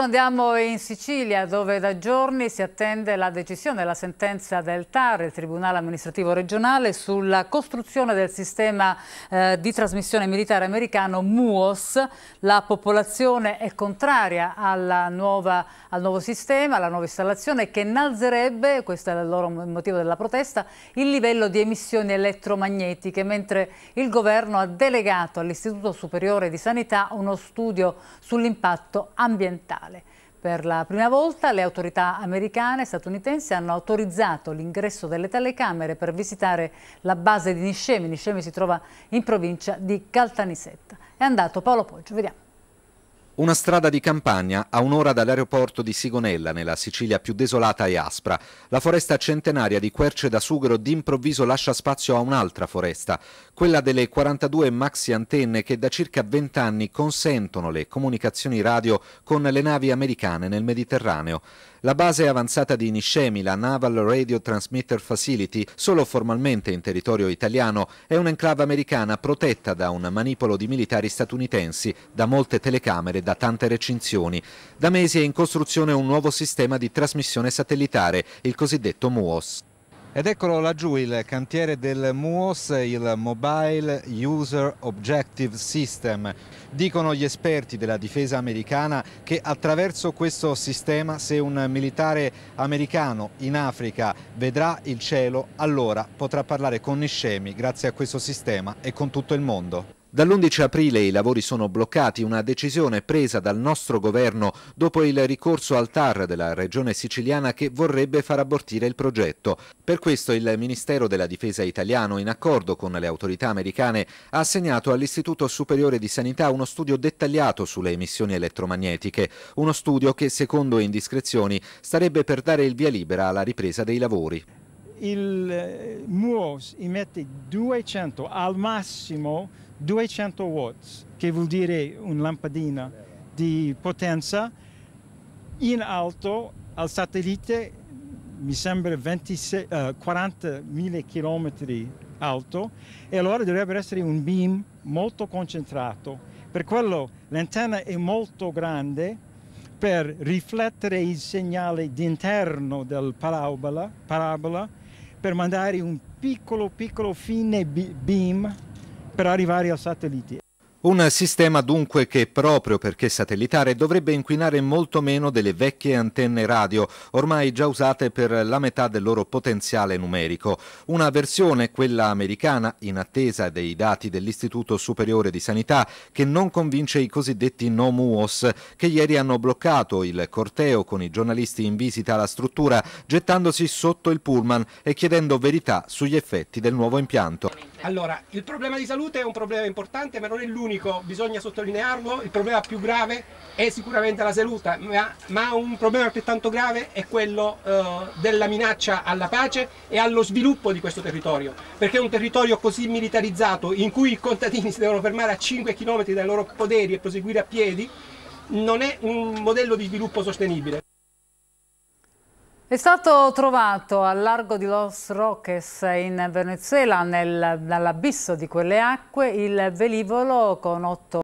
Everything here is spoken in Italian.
Adesso andiamo in Sicilia dove da giorni si attende la decisione, la sentenza del TAR, il Tribunale Amministrativo Regionale, sulla costruzione del sistema eh, di trasmissione militare americano MUOS. La popolazione è contraria nuova, al nuovo sistema, alla nuova installazione che innalzerebbe, questo è il loro motivo della protesta, il livello di emissioni elettromagnetiche, mentre il governo ha delegato all'Istituto Superiore di Sanità uno studio sull'impatto ambientale mondiale. Per la prima volta le autorità americane e statunitensi hanno autorizzato l'ingresso delle telecamere per visitare la base di Niscemi. Niscemi si trova in provincia di Caltanissetta. È andato Paolo Poggio, vediamo. Una strada di campagna a un'ora dall'aeroporto di Sigonella, nella Sicilia più desolata e aspra. La foresta centenaria di Querce da Sughero d'improvviso lascia spazio a un'altra foresta, quella delle 42 maxi antenne che da circa 20 anni consentono le comunicazioni radio con le navi americane nel Mediterraneo. La base avanzata di Niscemi, la Naval Radio Transmitter Facility, solo formalmente in territorio italiano, è un'enclave americana protetta da un manipolo di militari statunitensi, da molte telecamere da tante recinzioni. Da mesi è in costruzione un nuovo sistema di trasmissione satellitare, il cosiddetto MUOS. Ed eccolo laggiù il cantiere del MUOS, il Mobile User Objective System. Dicono gli esperti della difesa americana che attraverso questo sistema se un militare americano in Africa vedrà il cielo, allora potrà parlare con Niscemi grazie a questo sistema e con tutto il mondo. Dall'11 aprile i lavori sono bloccati, una decisione presa dal nostro governo dopo il ricorso al TAR della regione siciliana che vorrebbe far abortire il progetto. Per questo il Ministero della Difesa italiano, in accordo con le autorità americane, ha assegnato all'Istituto Superiore di Sanità uno studio dettagliato sulle emissioni elettromagnetiche, uno studio che secondo indiscrezioni starebbe per dare il via libera alla ripresa dei lavori il eh, MUOS emette 200, al massimo 200 watts, che vuol dire una lampadina di potenza, in alto al satellite mi sembra 26, uh, 40.000 km alto e allora dovrebbe essere un beam molto concentrato. Per quello l'antenna è molto grande per riflettere il segnale d'interno del parabola, parabola per mandare un piccolo piccolo fine beam per arrivare al satellite. Un sistema dunque che proprio perché satellitare dovrebbe inquinare molto meno delle vecchie antenne radio, ormai già usate per la metà del loro potenziale numerico. Una versione, quella americana, in attesa dei dati dell'Istituto Superiore di Sanità, che non convince i cosiddetti NOMUOS, che ieri hanno bloccato il corteo con i giornalisti in visita alla struttura, gettandosi sotto il pullman e chiedendo verità sugli effetti del nuovo impianto. Allora, il problema di salute è un problema importante, ma non è l'unico, bisogna sottolinearlo. Il problema più grave è sicuramente la salute, ma, ma un problema altrettanto grave è quello eh, della minaccia alla pace e allo sviluppo di questo territorio, perché un territorio così militarizzato in cui i contadini si devono fermare a 5 km dai loro poderi e proseguire a piedi non è un modello di sviluppo sostenibile. È stato trovato al largo di Los Roques in Venezuela, nell'abisso di quelle acque, il velivolo con otto